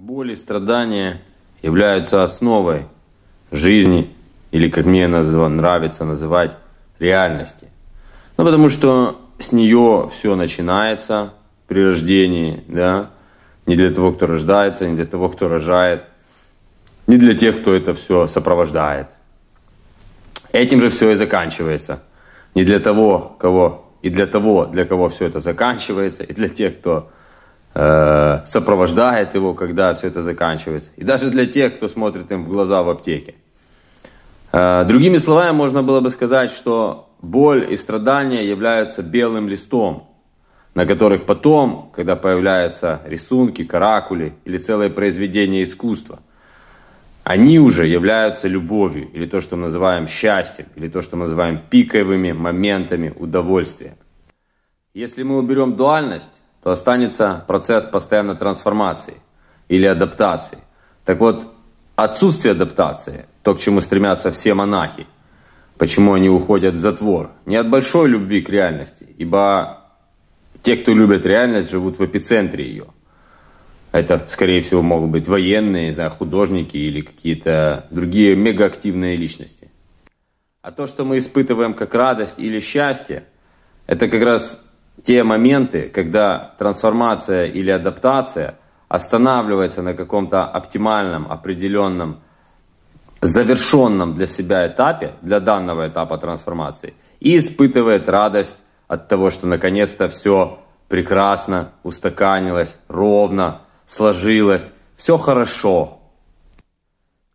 Боли, страдания являются основой жизни, или как мне нравится называть, реальности. Ну, потому что с нее все начинается при рождении, да, не для того, кто рождается, не для того, кто рожает, не для тех, кто это все сопровождает. Этим же все и заканчивается. Не для того, кого, и для того, для кого все это заканчивается, и для тех, кто э, сопровождает его, когда все это заканчивается. И даже для тех, кто смотрит им в глаза в аптеке. Э, другими словами, можно было бы сказать, что боль и страдания являются белым листом, на которых потом, когда появляются рисунки, каракули или целое произведение искусства, они уже являются любовью, или то, что мы называем счастьем, или то, что мы называем пиковыми моментами удовольствия. Если мы уберем дуальность, то останется процесс постоянной трансформации или адаптации. Так вот, отсутствие адаптации, то, к чему стремятся все монахи, почему они уходят в затвор, не от большой любви к реальности, ибо те, кто любят реальность, живут в эпицентре ее. Это, скорее всего, могут быть военные, знаю, художники или какие-то другие мегаактивные личности. А то, что мы испытываем как радость или счастье, это как раз те моменты, когда трансформация или адаптация останавливается на каком-то оптимальном, определенном, завершенном для себя этапе, для данного этапа трансформации, и испытывает радость от того, что наконец-то все прекрасно устаканилось, ровно сложилось, все хорошо.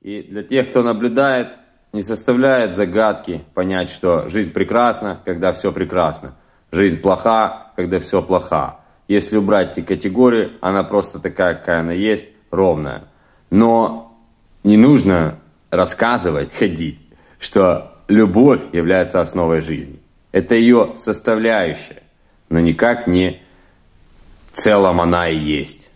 И для тех, кто наблюдает, не составляет загадки понять, что жизнь прекрасна, когда все прекрасно – Жизнь плоха, когда все плоха. Если убрать эти категории, она просто такая, какая она есть, ровная. Но не нужно рассказывать, ходить, что любовь является основой жизни. Это ее составляющая, но никак не целом она и есть.